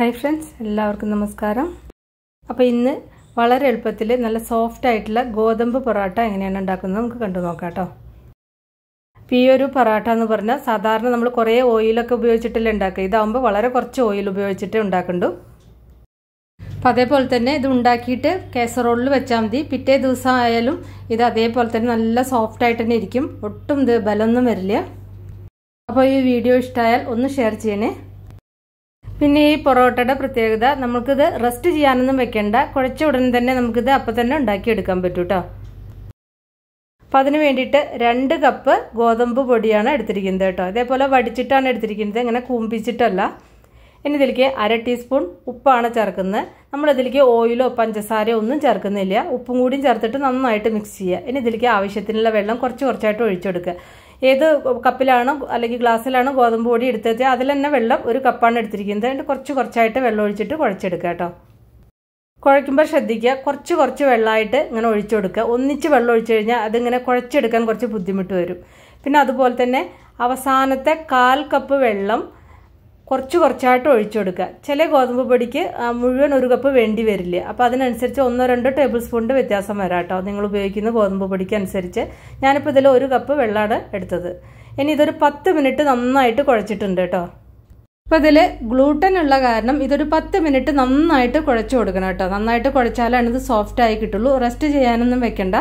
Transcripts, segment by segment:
hi friends എല്ലാവർക്കും നമസ്കാരം അപ്പോൾ ഇന്ന് വളരെ എളുപ്പത്തിൽ നല്ല സോഫ്റ്റ് ആയിട്ടുള്ള ഗോതമ്പ് പൊറോട്ട എങ്ങനെയാണ് ഉണ്ടാക്കുന്നത് നമുക്ക് കണ്ടു നോക്കാം കേട്ടോ ഈ ഒരു പൊറോട്ട എന്ന് പറഞ്ഞാൽ സാധാരണ നമ്മൾ കുറേ ഓയിലൊക്കെ ഉപയോഗിച്ചിട്ടല്ലേ ഉണ്ടാക്കുക ഇതാകുമ്പോൾ വളരെ കുറച്ച് ഓയിൽ ഉപയോഗിച്ചിട്ട് ഉണ്ടാക്കുന്നുണ്ട് അപ്പോൾ അതേപോലെ തന്നെ ഇത് ഉണ്ടാക്കിയിട്ട് കേസറോളിൽ വെച്ചാൽ മതി പിറ്റേ ദിവസം ആയാലും ഇത് അതേപോലെ തന്നെ നല്ല സോഫ്റ്റ് ആയിട്ട് തന്നെ ഇരിക്കും ഒട്ടും ഇത് ബലമൊന്നും വരില്ല അപ്പോൾ ഈ വീഡിയോ ഇഷ്ടമായാൽ ഒന്ന് ഷെയർ ചെയ്യണേ പിന്നെ ഈ പൊറോട്ടയുടെ പ്രത്യേകത നമുക്കിത് റെസ്റ്റ് ചെയ്യാനൊന്നും വെക്കേണ്ട കുഴച്ച ഉടൻ തന്നെ നമുക്കിത് അപ്പം തന്നെ ഉണ്ടാക്കിയെടുക്കാൻ പറ്റും കേട്ടോ അപ്പം അതിന് വേണ്ടിയിട്ട് രണ്ട് കപ്പ് ഗോതമ്പ് പൊടിയാണ് എടുത്തിരിക്കുന്നത് കേട്ടോ ഇതേപോലെ വടിച്ചിട്ടാണ് എടുത്തിരിക്കുന്നത് ഇങ്ങനെ കൂമ്പിച്ചിട്ടല്ല ഇനി ഇതിലേക്ക് അര ടീസ്പൂൺ ഉപ്പാണ് ചേർക്കുന്നത് നമ്മളിതിലേക്ക് ഓയിലോ പഞ്ചസാരയോ ഒന്നും ചേർക്കുന്നില്ല ഉപ്പും കൂടിയും ചേർത്തിട്ട് നന്നായിട്ട് മിക്സ് ചെയ്യുക ഇനി ഇതിലേക്ക് ആവശ്യത്തിനുള്ള വെള്ളം കുറച്ച് കുറച്ചായിട്ട് ഒഴിച്ചെടുക്കുക ഏത് കപ്പിലാണോ അല്ലെങ്കിൽ ഗ്ലാസ്സിലാണോ ഗോതമ്പ് പൊടി എടുത്തത് അതിൽ തന്നെ വെള്ളം ഒരു കപ്പാണ് എടുത്തിരിക്കുന്നത് അതിൻ്റെ കുറച്ച് കുറച്ചായിട്ട് വെള്ളം ഒഴിച്ചിട്ട് കുഴച്ചെടുക്കുക കേട്ടോ കുഴയ്ക്കുമ്പോൾ ശ്രദ്ധിക്കുക കുറച്ച് കുറച്ച് വെള്ളമായിട്ട് ഇങ്ങനെ ഒഴിച്ചു കൊടുക്കുക ഒന്നിച്ച് വെള്ളം ഒഴിച്ചു കഴിഞ്ഞാൽ അതിങ്ങനെ കുഴച്ചെടുക്കാൻ കുറച്ച് ബുദ്ധിമുട്ട് വരും പിന്നെ അതുപോലെ തന്നെ അവസാനത്തെ കാൽ കപ്പ് വെള്ളം കുറച്ച് കുറച്ചായിട്ട് ഒഴിച്ചു കൊടുക്കുക ചില ഗോതമ്പ് പൊടിക്ക് മുഴുവൻ ഒരു കപ്പ് വേണ്ടി വരില്ല അപ്പോൾ അതിനനുസരിച്ച് ഒന്നോ രണ്ടോ ടേബിൾ സ്പൂണിൻ്റെ വ്യത്യാസം വരാം കേട്ടോ നിങ്ങൾ ഉപയോഗിക്കുന്ന ഗോതമ്പ് പൊടിക്ക് അനുസരിച്ച് ഞാനിപ്പോൾ ഇതിൽ ഒരു കപ്പ് വെള്ളമാണ് എടുത്തത് ഇനി ഇതൊരു പത്ത് മിനിറ്റ് നന്നായിട്ട് കുഴച്ചിട്ടുണ്ട് കേട്ടോ അപ്പോൾ ഇതിൽ ഗ്ലൂട്ടൻ ഉള്ള കാരണം ഇതൊരു പത്ത് മിനിറ്റ് നന്നായിട്ട് കുഴച്ചു കൊടുക്കണം കേട്ടോ നന്നായിട്ട് കുഴച്ചാലാണ് ഇത് സോഫ്റ്റായി കിട്ടുള്ളൂ റെസ്റ്റ് ചെയ്യാനൊന്നും വെക്കണ്ട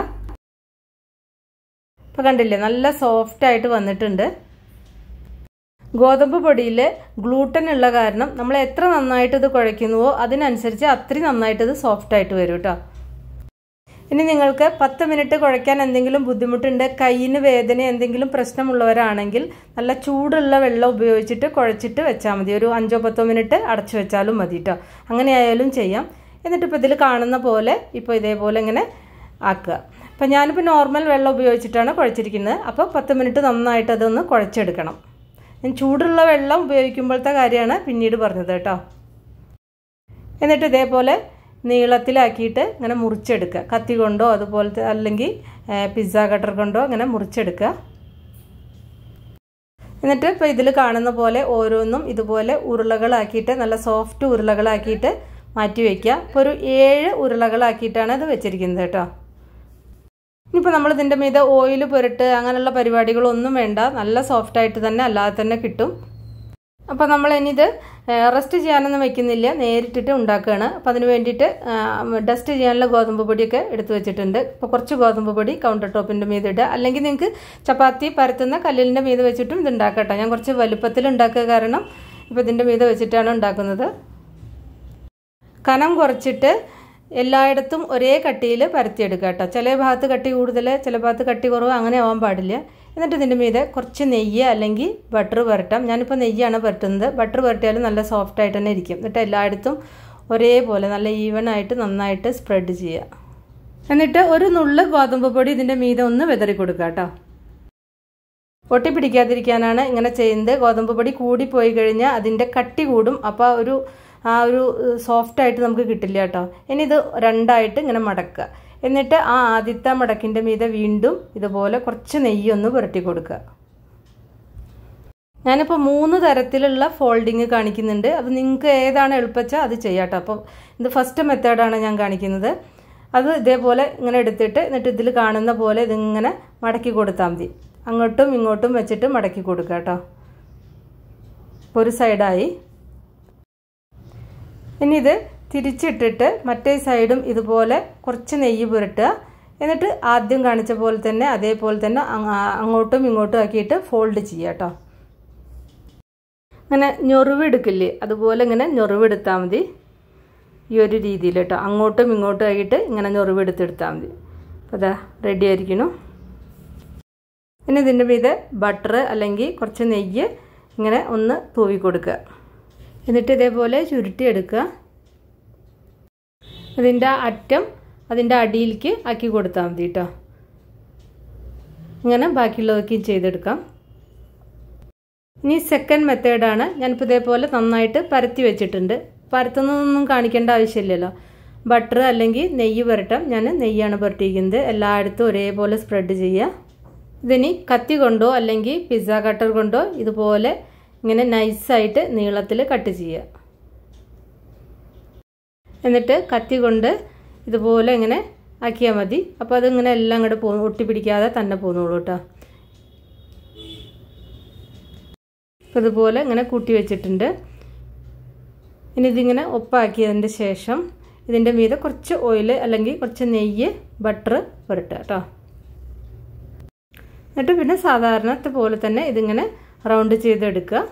അപ്പോൾ കണ്ടില്ലേ നല്ല സോഫ്റ്റായിട്ട് വന്നിട്ടുണ്ട് ഗോതമ്പ് പൊടിയിൽ ഗ്ലൂട്ടൻ ഉള്ള കാരണം നമ്മൾ എത്ര നന്നായിട്ട് ഇത് കുഴയ്ക്കുന്നുവോ അതിനനുസരിച്ച് അത്രയും നന്നായിട്ട് ഇത് സോഫ്റ്റ് ആയിട്ട് വരും കേട്ടോ ഇനി നിങ്ങൾക്ക് പത്ത് മിനിറ്റ് കുഴയ്ക്കാൻ എന്തെങ്കിലും ബുദ്ധിമുട്ടുണ്ട് കയ്യിന് വേദന എന്തെങ്കിലും പ്രശ്നമുള്ളവരാണെങ്കിൽ നല്ല ചൂടുള്ള വെള്ളം ഉപയോഗിച്ചിട്ട് കുഴച്ചിട്ട് വെച്ചാൽ മതി ഒരു അഞ്ചോ പത്തോ മിനിറ്റ് അടച്ചു വെച്ചാലും മതി കേട്ടോ അങ്ങനെ ആയാലും ചെയ്യാം എന്നിട്ട് ഇതിൽ കാണുന്ന പോലെ ഇപ്പോൾ ഇതേപോലെ ഇങ്ങനെ ആക്കുക അപ്പം ഞാനിപ്പോൾ നോർമൽ വെള്ളം ഉപയോഗിച്ചിട്ടാണ് കുഴച്ചിരിക്കുന്നത് അപ്പോൾ പത്ത് മിനിറ്റ് നന്നായിട്ട് അതൊന്ന് കുഴച്ചെടുക്കണം ഞാൻ ചൂടുള്ള വെള്ളം ഉപയോഗിക്കുമ്പോഴത്തെ കാര്യമാണ് പിന്നീട് പറഞ്ഞത് കേട്ടോ എന്നിട്ട് ഇതേപോലെ നീളത്തിലാക്കിയിട്ട് ഇങ്ങനെ മുറിച്ചെടുക്കുക കത്തി കൊണ്ടോ അതുപോലത്തെ അല്ലെങ്കിൽ പിസ്സ കട്ടർ കൊണ്ടോ അങ്ങനെ മുറിച്ചെടുക്കുക എന്നിട്ട് ഇപ്പോൾ ഇതിൽ കാണുന്ന പോലെ ഓരോന്നും ഇതുപോലെ ഉരുളകളാക്കിയിട്ട് നല്ല സോഫ്റ്റ് ഉരുളകളാക്കിയിട്ട് മാറ്റി വയ്ക്കുക ഇപ്പോൾ ഒരു ഏഴ് ഉരുളകളാക്കിയിട്ടാണ് ഇത് വെച്ചിരിക്കുന്നത് കേട്ടോ ഇനിയിപ്പോൾ നമ്മൾ ഇതിൻ്റെ മീതെ ഓയിൽ പുരട്ട് അങ്ങനെയുള്ള പരിപാടികളൊന്നും വേണ്ട നല്ല സോഫ്റ്റായിട്ട് തന്നെ അല്ലാതെ തന്നെ കിട്ടും അപ്പോൾ നമ്മൾ ഇനിയിത് റെസ്റ്റ് ചെയ്യാനൊന്നും വെക്കുന്നില്ല നേരിട്ടിട്ട് ഉണ്ടാക്കുകയാണ് അപ്പോൾ അതിന് വേണ്ടിയിട്ട് ഡസ്റ്റ് ചെയ്യാനുള്ള ഗോതമ്പ് പൊടിയൊക്കെ എടുത്തു വെച്ചിട്ടുണ്ട് അപ്പോൾ കുറച്ച് ഗോതമ്പ് പൊടി കൗണ്ടർ ടോപ്പിൻ്റെ മീത് ഇടുക അല്ലെങ്കിൽ നിങ്ങൾക്ക് ചപ്പാത്തി പരത്തുന്ന കല്ലിൻ്റെ മീത് വെച്ചിട്ടും ഇത് ഉണ്ടാക്കട്ടെ ഞാൻ കുറച്ച് വലുപ്പത്തിൽ ഉണ്ടാക്കുക കാരണം ഇപ്പോൾ ഇതിൻ്റെ മീത് വെച്ചിട്ടാണ് ഉണ്ടാക്കുന്നത് കനം കുറച്ചിട്ട് എല്ലായിടത്തും ഒരേ കട്ടിയിൽ പരത്തിയെടുക്കുക കേട്ടോ ചില ഭാഗത്ത് കട്ടി കൂടുതൽ ചില ഭാഗത്ത് കട്ടി കുറവ് അങ്ങനെ ആവാൻ പാടില്ല എന്നിട്ട് ഇതിൻ്റെ മീതെ കുറച്ച് നെയ്യ് അല്ലെങ്കിൽ ബട്ടർ പുരട്ടാം ഞാനിപ്പോൾ നെയ്യാണ് പുരട്ടുന്നത് ബട്ടർ പുരട്ടിയാലും നല്ല സോഫ്റ്റ് ആയിട്ട് തന്നെ ഇരിക്കും എന്നിട്ട് എല്ലായിടത്തും ഒരേപോലെ നല്ല ഈവൻ ആയിട്ട് നന്നായിട്ട് സ്പ്രെഡ് ചെയ്യുക എന്നിട്ട് ഒരു നുള്ള് ഗോതമ്പ് പൊടി ഇതിൻ്റെ മീതെ ഒന്ന് വിതറി കൊടുക്കുക കേട്ടോ ഒട്ടിപ്പിടിക്കാതിരിക്കാനാണ് പിടിക്കാതിരിക്കാനാണ് ഇങ്ങനെ ചെയ്യുന്നത് ഗോതമ്പ് പൊടി കൂടിപ്പോയി കഴിഞ്ഞാൽ അതിൻ്റെ കട്ടി കൂടും അപ്പോൾ ഒരു ആ ഒരു സോഫ്റ്റായിട്ട് നമുക്ക് കിട്ടില്ല കേട്ടോ ഇനി ഇത് രണ്ടായിട്ട് ഇങ്ങനെ മടക്കുക എന്നിട്ട് ആ ആദ്യത്തെ മടക്കിൻ്റെ മീതെ വീണ്ടും ഇതുപോലെ കുറച്ച് നെയ്യൊന്ന് പുരട്ടി കൊടുക്കുക ഞാനിപ്പോൾ മൂന്ന് തരത്തിലുള്ള ഫോൾഡിങ് കാണിക്കുന്നുണ്ട് അപ്പോൾ നിങ്ങൾക്ക് ഏതാണ് എളുപ്പച്ചാൽ അത് ചെയ്യാട്ടോ അപ്പോൾ ഇത് ഫസ്റ്റ് മെത്തേഡാണ് ഞാൻ കാണിക്കുന്നത് അത് ഇതേപോലെ ഇങ്ങനെ എടുത്തിട്ട് എന്നിട്ട് ഇതിൽ കാണുന്ന പോലെ ഇതിങ്ങനെ മടക്കി കൊടുത്താൽ മതി അങ്ങോട്ടും ഇങ്ങോട്ടും വെച്ചിട്ട് മടക്കി കൊടുക്കുക കേട്ടോ ഒരു സൈഡായി ഇനി ഇത് തിരിച്ചിട്ടിട്ട് മറ്റേ സൈഡും ഇതുപോലെ കുറച്ച് നെയ്യ് പുരട്ടുക എന്നിട്ട് ആദ്യം കാണിച്ച പോലെ തന്നെ അതേപോലെ തന്നെ അങ്ങോട്ടും ഇങ്ങോട്ടും ആക്കിയിട്ട് ഫോൾഡ് ചെയ്യുക കേട്ടോ അങ്ങനെ ഞൊറിവെടുക്കില്ലേ അതുപോലെ ഇങ്ങനെ ഞൊറിവെടുത്താൽ മതി ഈ ഒരു രീതിയിൽ കേട്ടോ അങ്ങോട്ടും ഇങ്ങോട്ടും ആയിട്ട് ഇങ്ങനെ ഞൊറിവെടുത്തെടുത്താൽ മതി അപ്പോൾ അതാ റെഡി ആയിരിക്കണം ഇനി ഇതിൻ്റെ മീത് ബട്ടർ അല്ലെങ്കിൽ കുറച്ച് നെയ്യ് ഇങ്ങനെ ഒന്ന് തൂവി കൊടുക്കുക എന്നിട്ട് ഇതേപോലെ ചുരുട്ടിയെടുക്കുക അതിൻ്റെ അറ്റം അതിൻ്റെ അടിയിലേക്ക് ആക്കി കൊടുത്താൽ മതി കേട്ടോ ഇങ്ങനെ ബാക്കിയുള്ളതൊക്കെയും ചെയ്തെടുക്കാം ഇനി സെക്കൻഡ് മെത്തേഡാണ് ഞാനിപ്പോൾ ഇതേപോലെ നന്നായിട്ട് പരത്തി വെച്ചിട്ടുണ്ട് പരത്തുന്നതൊന്നും കാണിക്കേണ്ട ആവശ്യമില്ലല്ലോ ബട്ടർ അല്ലെങ്കിൽ നെയ്യ് പുരട്ടം ഞാൻ നെയ്യാണ് പുരട്ടിയിരിക്കുന്നത് എല്ലായിടത്തും ഒരേപോലെ സ്പ്രെഡ് ചെയ്യുക ഇതിനി കത്തി കൊണ്ടോ അല്ലെങ്കിൽ പിസ്സ കട്ടർ കൊണ്ടോ ഇതുപോലെ ഇങ്ങനെ നൈസായിട്ട് നീളത്തിൽ കട്ട് ചെയ്യുക എന്നിട്ട് കത്തി കൊണ്ട് ഇതുപോലെ ഇങ്ങനെ ആക്കിയാൽ മതി അപ്പോൾ അതിങ്ങനെ എല്ലാം കൂടെ പോ ഒട്ടിപ്പിടിക്കാതെ തന്നെ പോന്നോളൂ കേട്ടോ അപ്പോൾ ഇതുപോലെ ഇങ്ങനെ കൂട്ടി വെച്ചിട്ടുണ്ട് ഇനി ഇതിങ്ങനെ ഒപ്പാക്കിയതിൻ്റെ ശേഷം ഇതിൻ്റെ മീതെ കുറച്ച് ഓയിൽ അല്ലെങ്കിൽ കുറച്ച് നെയ്യ് ബട്ടർ പുരട്ടുക കേട്ടോ എന്നിട്ട് പിന്നെ സാധാരണത്തെ പോലെ തന്നെ ഇതിങ്ങനെ റൗണ്ട് ചെയ്തെടുക്കുക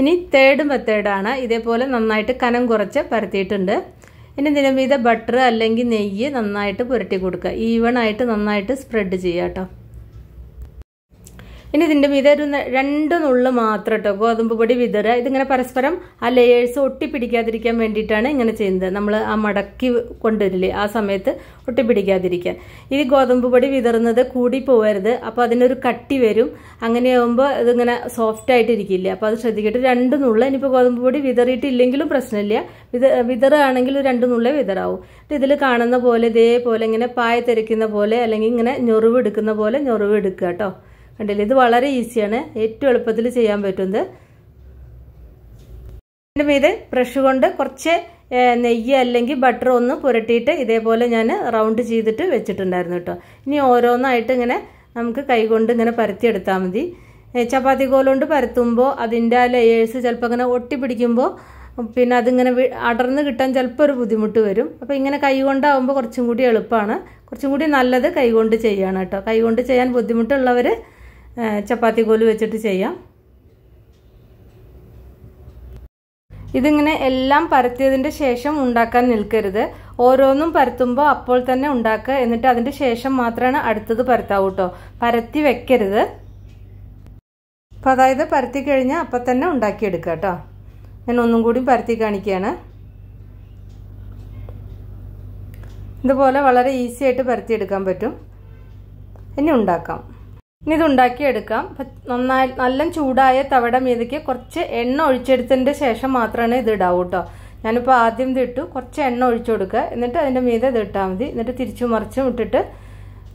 ഇനി തേർഡ് മെത്തേഡാണ് ഇതേപോലെ നന്നായിട്ട് കനം കുറച്ച് പരത്തിയിട്ടുണ്ട് ഇനി നിലമീത ബട്ടർ അല്ലെങ്കിൽ നെയ്യ് നന്നായിട്ട് പുരട്ടി കൊടുക്കുക ഈവൺ ആയിട്ട് നന്നായിട്ട് സ്പ്രെഡ് ചെയ്യാം കേട്ടോ ഇനി ഇതിൻ്റെ മീതെ ഒരു രണ്ട് നുള്ളു മാത്രം കേട്ടോ ഗോതമ്പ് പൊടി വിതറുക ഇതിങ്ങനെ പരസ്പരം ആ ലെയേഴ്സ് ഒട്ടിപ്പിടിക്കാതിരിക്കാൻ വേണ്ടിയിട്ടാണ് ഇങ്ങനെ ചെയ്യുന്നത് നമ്മൾ ആ മടക്കി കൊണ്ടുവരില്ലേ ആ സമയത്ത് ഒട്ടിപ്പിടിക്കാതിരിക്കാൻ ഇനി ഗോതമ്പ് പൊടി വിതറുന്നത് കൂടി പോകരുത് അപ്പോൾ അതിനൊരു കട്ടി വരും അങ്ങനെയാകുമ്പോൾ ഇതിങ്ങനെ സോഫ്റ്റ് ആയിട്ടിരിക്കില്ല അപ്പോൾ അത് ശ്രദ്ധിക്കട്ടെ രണ്ട് നുള്ള ഇനിയിപ്പോൾ ഗോതമ്പ് പൊടി വിതറിയിട്ടില്ലെങ്കിലും പ്രശ്നമില്ല വിത വിതറുകയാണെങ്കിൽ രണ്ട് നുള്ള വിതറാവും ഇതിൽ കാണുന്ന പോലെ ഇതേപോലെ ഇങ്ങനെ പായ തിരക്കുന്ന പോലെ അല്ലെങ്കിൽ ഇങ്ങനെ ഞൊറിവ് എടുക്കുന്ന പോലെ ഞൊറിവ് എടുക്കുക കേട്ടോ കണ്ടില്ലേ ഇത് വളരെ ഈസിയാണ് ഏറ്റവും എളുപ്പത്തിൽ ചെയ്യാൻ പറ്റുന്നത് വീണ്ടും ഇത് ബ്രഷ് കൊണ്ട് കുറച്ച് നെയ്യ് അല്ലെങ്കിൽ ബട്ടർ ഒന്ന് പുരട്ടിയിട്ട് ഇതേപോലെ ഞാൻ റൗണ്ട് ചെയ്തിട്ട് വെച്ചിട്ടുണ്ടായിരുന്നു കേട്ടോ ഇനി ഓരോന്നായിട്ട് ഇങ്ങനെ നമുക്ക് കൈകൊണ്ട് ഇങ്ങനെ പരത്തിയെടുത്താൽ മതി ചപ്പാത്തി കോലുകൊണ്ട് പരത്തുമ്പോൾ അതിൻ്റെ ആ ലെയേഴ്സ് ചിലപ്പോൾ ഇങ്ങനെ ഒട്ടി പിടിക്കുമ്പോൾ പിന്നെ അതിങ്ങനെ അടർന്ന് കിട്ടാൻ ചിലപ്പോൾ ഒരു ബുദ്ധിമുട്ട് വരും അപ്പോൾ ഇങ്ങനെ കൈകൊണ്ടാവുമ്പോൾ കുറച്ചും കൂടി എളുപ്പമാണ് കുറച്ചും കൂടി നല്ലത് കൈകൊണ്ട് ചെയ്യണം കേട്ടോ കൈകൊണ്ട് ചെയ്യാൻ ബുദ്ധിമുട്ടുള്ളവർ ചപ്പാത്തി കോല് വെച്ചിട്ട് ചെയ്യാം ഇതിങ്ങനെ എല്ലാം പരത്തിയതിൻ്റെ ശേഷം ഉണ്ടാക്കാൻ നിൽക്കരുത് ഓരോന്നും പരത്തുമ്പോൾ അപ്പോൾ തന്നെ ഉണ്ടാക്കുക എന്നിട്ട് അതിൻ്റെ ശേഷം മാത്രമാണ് അടുത്തത് പരത്താവൂ കേട്ടോ പരത്തി വെക്കരുത് അപ്പം അതായത് പരത്തി കഴിഞ്ഞാൽ അപ്പം തന്നെ ഉണ്ടാക്കിയെടുക്കുക കേട്ടോ ഞാൻ ഒന്നും കൂടി പരത്തി കാണിക്കുകയാണ് ഇതുപോലെ വളരെ ഈസി ആയിട്ട് പരത്തിയെടുക്കാൻ പറ്റും ഇനി ഉണ്ടാക്കാം ഇനി ഇതുണ്ടാക്കിയെടുക്കാം നന്നായി നല്ല ചൂടായ തവട മീതിക്ക് കുറച്ച് എണ്ണ ഒഴിച്ചെടുത്തതിന്റെ ശേഷം മാത്രമാണ് ഇത് ഇടാവൂ കേട്ടോ ഞാനിപ്പോൾ ആദ്യം ഇതിട്ടു കുറച്ച് എണ്ണ ഒഴിച്ചു കൊടുക്കുക എന്നിട്ട് അതിൻ്റെ മീതെ ഇത് ഇട്ടാൽ മതി എന്നിട്ട് തിരിച്ചു മറിച്ചും ഇട്ടിട്ട്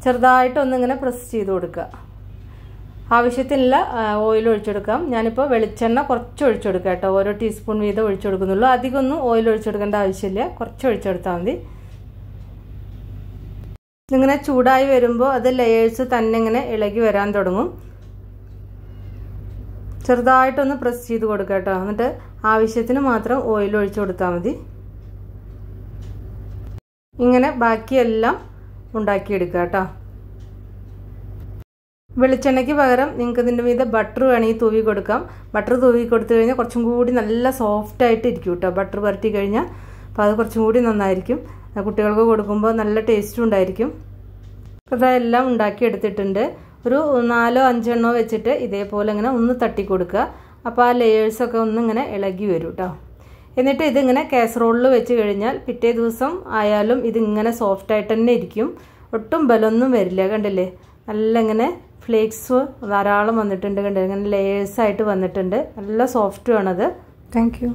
ചെറുതായിട്ടൊന്നിങ്ങനെ പ്രസ് ചെയ്ത് കൊടുക്കുക ആവശ്യത്തിനുള്ള ഓയിൽ ഒഴിച്ചെടുക്കാം ഞാനിപ്പോൾ വെളിച്ചെണ്ണ കുറച്ച് ഒഴിച്ചെടുക്കാം കേട്ടോ ഓരോ ടീസ്പൂൺ വീതം ഒഴിച്ചു കൊടുക്കുന്നുള്ളൂ അധികമൊന്നും ഓയിൽ ഒഴിച്ചെടുക്കേണ്ട ആവശ്യമില്ല കുറച്ച് ഒഴിച്ചെടുത്താൽ മതി ഇതിങ്ങനെ ചൂടായി വരുമ്പോൾ അത് ലെയേഴ്സ് തന്നെ ഇങ്ങനെ ഇളകി വരാൻ തുടങ്ങും ചെറുതായിട്ടൊന്ന് പ്രസ് ചെയ്ത് കൊടുക്കുക കേട്ടോ എന്നിട്ട് ആവശ്യത്തിന് മാത്രം ഓയിൽ ഒഴിച്ചു കൊടുത്താൽ മതി ഇങ്ങനെ ബാക്കിയെല്ലാം ഉണ്ടാക്കിയെടുക്കുക കേട്ടോ വെളിച്ചെണ്ണയ്ക്ക് പകരം നിങ്ങൾക്ക് ഇതിൻ്റെ മീതെ ബട്ടർ വേണമെങ്കിൽ തൂവി കൊടുക്കാം ബട്ടർ തൂവി കൊടുത്തു കഴിഞ്ഞാൽ കുറച്ചും കൂടി നല്ല സോഫ്റ്റ് ആയിട്ട് ഇരിക്കും കേട്ടോ ബട്ടർ പുരട്ടി കഴിഞ്ഞാൽ അപ്പോൾ അത് കുറച്ചും കൂടി നന്നായിരിക്കും കുട്ടികൾക്ക് കൊടുക്കുമ്പോൾ നല്ല ടേസ്റ്റും ഉണ്ടായിരിക്കും അതെല്ലാം ഉണ്ടാക്കിയെടുത്തിട്ടുണ്ട് ഒരു നാലോ അഞ്ചെണ്ണോ വെച്ചിട്ട് ഇതേപോലെ ഇങ്ങനെ ഒന്ന് തട്ടി കൊടുക്കുക അപ്പോൾ ആ ലെയേഴ്സൊക്കെ ഒന്നിങ്ങനെ ഇളകി വരും കേട്ടോ എന്നിട്ട് ഇതിങ്ങനെ കാസറോളിൽ വെച്ച് കഴിഞ്ഞാൽ പിറ്റേ ദിവസം ആയാലും ഇതിങ്ങനെ സോഫ്റ്റായിട്ട് തന്നെ ഇരിക്കും ഒട്ടും ബലമൊന്നും വരില്ല കണ്ടില്ലേ നല്ല ഇങ്ങനെ ഫ്ലേക്സ് ധാരാളം വന്നിട്ടുണ്ട് കണ്ടില്ലേ ഇങ്ങനെ ലെയേഴ്സായിട്ട് വന്നിട്ടുണ്ട് നല്ല സോഫ്റ്റുമാണത് താങ്ക് യു